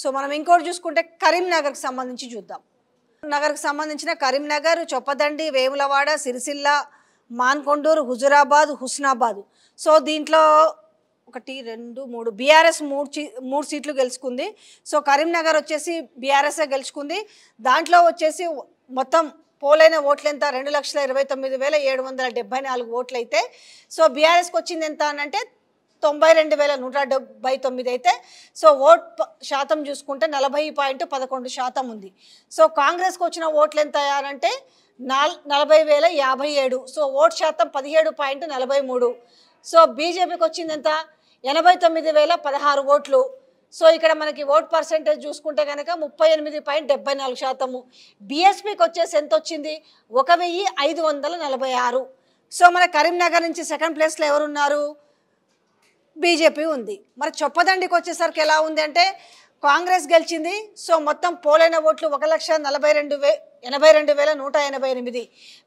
so మనం ఇంకోటి చూసుకుంటే కరీంనగర్కి సంబంధించి చూద్దాం నగర్కి సంబంధించిన కరీంనగర్ చొప్పదండి వేములవాడ సిరిసిల్ల మాన్కొండూరు హుజురాబాద్ హుస్నాబాద్ సో దీంట్లో ఒకటి రెండు మూడు బీఆర్ఎస్ మూడు మూడు సీట్లు గెలుచుకుంది సో కరీంనగర్ వచ్చేసి బీఆర్ఎస్ఏ గెలుచుకుంది దాంట్లో వచ్చేసి మొత్తం పోలైన ఓట్లు ఎంత రెండు లక్షల ఇరవై తొమ్మిది వేల ఏడు వందల డెబ్బై నాలుగు ఓట్లు అయితే సో బీఆర్ఎస్కి వచ్చింది ఎంత అనంటే తొంభై రెండు వేల నూట డెబ్బై తొమ్మిది అయితే సో ఓట్ శాతం చూసుకుంటే నలభై పాయింట్ పదకొండు శాతం ఉంది సో కాంగ్రెస్కి వచ్చిన ఓట్లు ఎంత అయ్యారంటే నాల్ నలభై వేల యాభై ఏడు సో ఓట్ శాతం పదిహేడు పాయింట్ నలభై మూడు సో బీజేపీకి వచ్చింది ఎంత ఎనభై తొమ్మిది వేల పదహారు ఓట్లు సో ఇక్కడ మనకి ఓట్ పర్సంటేజ్ చూసుకుంటే కనుక ముప్పై ఎనిమిది పాయింట్ డెబ్బై నాలుగు శాతము బీఎస్పీకి వచ్చేసి ఎంత వచ్చింది ఒక వెయ్యి ఐదు వందల నలభై ఆరు సో మన కరీంనగర్ నుంచి సెకండ్ ప్లేస్లో ఎవరున్నారు బీజేపీ ఉంది మరి చొప్పదండికి వచ్చేసరికి ఎలా ఉంది అంటే కాంగ్రెస్ గెలిచింది సో మొత్తం పోలైన ఓట్లు ఒక లక్ష నలభై రెండు వే ఎనభై రెండు వేల నూట ఎనభై ఎనిమిది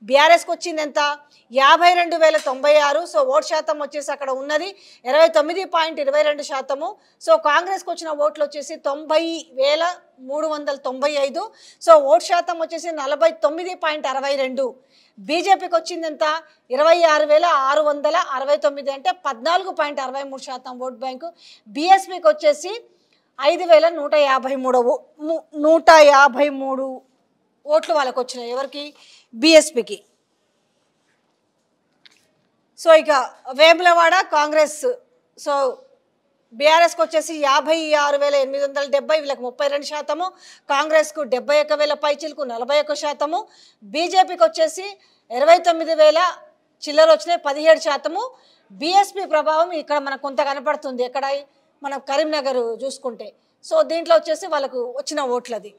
బీఆర్ఎస్కి వచ్చింది ఎంత యాభై రెండు వేల తొంభై ఆరు సో ఓటు శాతం వచ్చేసి అక్కడ ఉన్నది ఇరవై తొమ్మిది పాయింట్ ఇరవై రెండు శాతము సో కాంగ్రెస్కి వచ్చిన ఓట్లు వచ్చేసి తొంభై వేల మూడు వందల తొంభై ఐదు సో ఓటు శాతం వచ్చేసి నలభై తొమ్మిది పాయింట్ అరవై రెండు బీజేపీకి వచ్చింది ఎంత ఇరవై ఆరు వేల ఆరు వందల అరవై తొమ్మిది అంటే పద్నాలుగు పాయింట్ అరవై మూడు శాతం ఓట్ బ్యాంకు బీఎస్పీకి వచ్చేసి ఐదు వేల నూట యాభై మూడవ నూట యాభై మూడు ఓట్లు వాళ్ళకు వచ్చినాయి ఎవరికి బీఎస్పీకి సో ఇక వేములవాడ కాంగ్రెస్ సో బీఆర్ఎస్కి వచ్చేసి యాభై ఆరు వేల ఎనిమిది వందల డెబ్బై వీళ్ళకి ముప్పై రెండు శాతము కాంగ్రెస్కు డెబ్బై ఒక్క వేల పైచిలకు నలభై ఒక్క శాతము బీజేపీకి వచ్చేసి ఇరవై తొమ్మిది వేల చిల్లర వచ్చినాయి పదిహేడు శాతము బీఎస్పీ ప్రభావం ఇక్కడ మనకు కొంత కనపడుతుంది ఎక్కడ మనం కరీంనగర్ చూసుకుంటే సో దీంట్లో వచ్చేసి వాళ్ళకు వచ్చిన ఓట్లది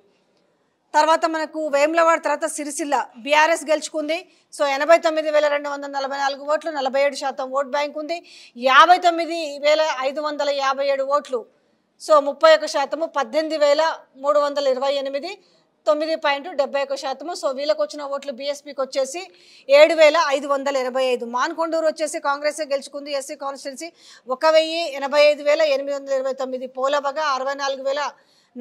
తర్వాత మనకు వేములవాడ తర్వాత సిరిసిల్ల బీఆర్ఎస్ గెలుచుకుంది సో ఎనభై తొమ్మిది వేల రెండు వందల నలభై నాలుగు ఓట్లు నలభై ఏడు శాతం ఓట్ బ్యాంక్ ఉంది యాభై తొమ్మిది వేల ఐదు వందల యాభై ఏడు ఓట్లు సో ముప్పై ఒక శాతము పద్దెనిమిది వేల మూడు వందల ఇరవై ఎనిమిది తొమ్మిది పాయింట్ డెబ్బై ఒక శాతము సో వీళ్ళకి వచ్చిన ఓట్లు బీఎస్పీకి వచ్చేసి ఏడు వేల ఐదు వందల ఎనభై ఐదు మాన్కొండూరు వచ్చేసి కాంగ్రెస్ గెలుచుకుంది ఎస్సీ కాన్స్టిట్యున్సీ ఒక వెయ్యి ఎనభై ఐదు వేల ఎనిమిది వందల ఇరవై తొమ్మిది పోలబగా అరవై నాలుగు వేల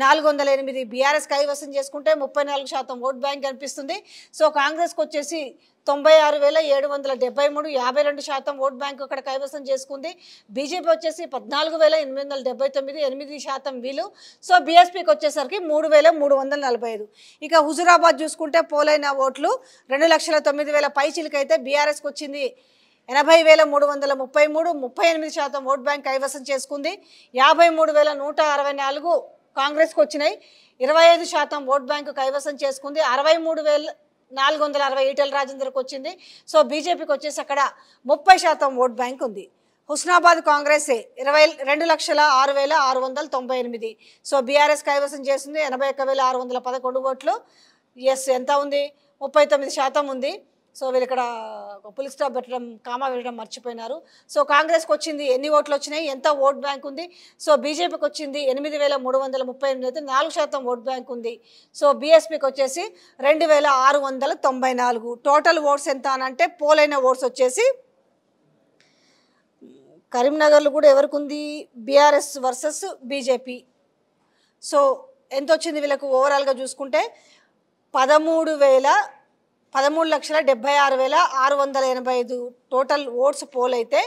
నాలుగు వందల ఎనిమిది బీఆర్ఎస్ కైవసం చేసుకుంటే ముప్పై నాలుగు శాతం ఓట్ బ్యాంక్ కనిపిస్తుంది సో కాంగ్రెస్కి వచ్చేసి తొంభై ఆరు వేల ఏడు వందల డెబ్బై మూడు యాభై రెండు శాతం ఓట్ బ్యాంకు అక్కడ కైవసం చేసుకుంది బీజేపీ వచ్చేసి పద్నాలుగు వేల ఎనిమిది వందల డెబ్బై తొమ్మిది ఎనిమిది శాతం వీలు సో బీఎస్పీకి వచ్చేసరికి మూడు వేల మూడు వందల నలభై ఐదు ఇక హుజురాబాద్ చూసుకుంటే పోలైన ఓట్లు రెండు లక్షల తొమ్మిది వేల పైచిలకైతే బీఆర్ఎస్కి వచ్చింది ఎనభై వేల మూడు వందల ముప్పై మూడు ముప్పై ఎనిమిది శాతం ఓట్ బ్యాంక్ కైవసం చేసుకుంది యాభై మూడు వేల నూట అరవై నాలుగు కాంగ్రెస్కి వచ్చినాయి ఇరవై ఐదు శాతం ఓట్ బ్యాంకు కైవసం చేసుకుంది అరవై మూడు వేల నాలుగు వందల అరవై ఈటల రాజేందర్కి వచ్చింది సో బీజేపీకి వచ్చేసి అక్కడ ముప్పై శాతం ఓట్ బ్యాంక్ ఉంది హుస్నాబాద్ కాంగ్రెసే ఇరవై రెండు లక్షల ఆరు వేల ఆరు వందల తొంభై ఎనిమిది సో బీఆర్ఎస్ కైవసం చేసింది ఎనభై ఒక్క వేల ఆరు వందల పదకొండు ఓట్లు ఎస్ ఎంత ఉంది ముప్పై తొమ్మిది శాతం ఉంది సో వీళ్ళు ఇక్కడ పులి స్టాప్ పెట్టడం కామా పెట్టడం మర్చిపోయినారు సో కాంగ్రెస్కి వచ్చింది ఎన్ని ఓట్లు వచ్చినాయి ఎంత ఓట్ బ్యాంక్ ఉంది సో బీజేపీకి వచ్చింది ఎనిమిది వేల మూడు వందల ముప్పై ఎనిమిది అయితే నాలుగు శాతం ఓట్ బ్యాంక్ ఉంది సో బీఎస్పీకి వచ్చేసి రెండు వేల ఆరు వందల తొంభై నాలుగు టోటల్ ఓట్స్ ఎంత అనంటే పోలైన ఓట్స్ వచ్చేసి కరీంనగర్లో కూడా ఎవరికి ఉంది బీఆర్ఎస్ వర్సెస్ బీజేపీ సో ఎంత వచ్చింది వీళ్ళకు ఓవరాల్గా చూసుకుంటే పదమూడు వేల పదమూడు లక్షల డెబ్బై ఆరు వేల ఆరు వందల ఎనభై ఐదు టోటల్ ఓట్స్ పోల్ అయితే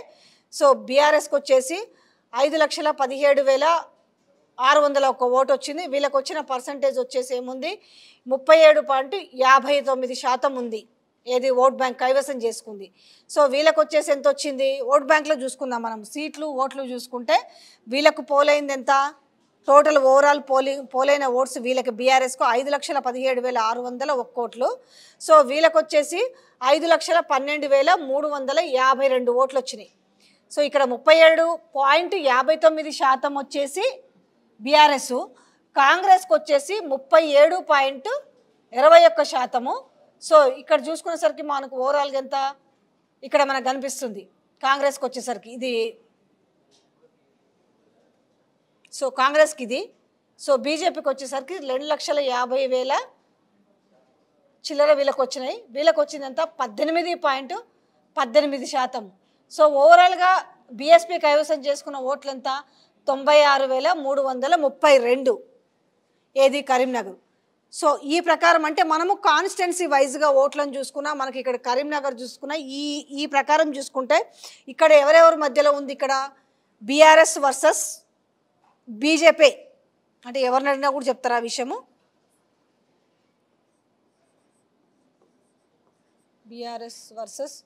సో బీఆర్ఎస్కి వచ్చేసి ఐదు లక్షల పదిహేడు వేల ఆరు వందల ఒక్క ఓటు వచ్చింది వీళ్ళకి వచ్చిన పర్సంటేజ్ వచ్చేసి ఏముంది ముప్పై ఏడు పాయింట్ యాభై తొమ్మిది శాతం ఉంది ఏది ఓట్ బ్యాంక్ కైవసం చేసుకుంది సో వీళ్ళకి వచ్చేసి ఎంత వచ్చింది ఓట్ బ్యాంక్లో చూసుకుందాం మనం సీట్లు ఓట్లు చూసుకుంటే వీళ్ళకు పోలైంది ఎంత టోటల్ ఓవరాల్ పోలింగ్ పోలైన ఓట్స్ వీళ్ళకి బీఆర్ఎస్కు ఐదు లక్షల పదిహేడు వేల ఆరు వందల కోట్లు సో వీళ్ళకి వచ్చేసి ఐదు లక్షల పన్నెండు వేల మూడు వందల యాభై రెండు ఓట్లు వచ్చినాయి సో ఇక్కడ ముప్పై ఏడు పాయింట్ యాభై తొమ్మిది శాతం వచ్చేసి బీఆర్ఎస్ కాంగ్రెస్కి వచ్చేసి ముప్పై ఏడు పాయింట్ ఇరవై ఒక్క శాతము సో ఇక్కడ చూసుకునేసరికి మనకు ఓవరాల్గా ఎంత ఇక్కడ మనకు కనిపిస్తుంది కాంగ్రెస్కి వచ్చేసరికి ఇది సో కాంగ్రెస్కి ఇది సో బీజేపీకి వచ్చేసరికి రెండు లక్షల యాభై వేల చిల్లర వీళ్ళకి వచ్చినాయి వీళ్ళకి వచ్చిందంతా పద్దెనిమిది పాయింట్ పద్దెనిమిది శాతం సో ఓవరాల్గా బీఎస్పీ కైవసం చేసుకున్న ఓట్లంతా తొంభై ఆరు వేల మూడు వందల ముప్పై రెండు ఏది కరీంనగర్ సో ఈ ప్రకారం అంటే మనము కాన్స్టెన్సీ వైజ్గా ఓట్లను చూసుకున్నా మనకి ఇక్కడ కరీంనగర్ చూసుకున్నా ఈ ఈ ప్రకారం చూసుకుంటే ఇక్కడ ఎవరెవరి మధ్యలో ఉంది ఇక్కడ బీఆర్ఎస్ వర్సెస్ బీజేపీ అంటే ఎవరిని అడిగినా కూడా చెప్తారు ఆ విషయము బీఆర్ఎస్ వర్సెస్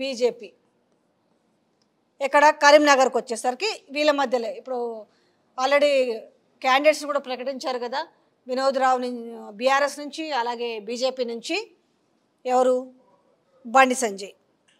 బీజేపీ ఇక్కడ కరీంనగర్కి వచ్చేసరికి వీళ్ళ మధ్యలో ఇప్పుడు ఆల్రెడీ క్యాండిడేట్స్ కూడా ప్రకటించారు కదా వినోద్ రావు బీఆర్ఎస్ నుంచి అలాగే బీజేపీ నుంచి ఎవరు బండి సంజయ్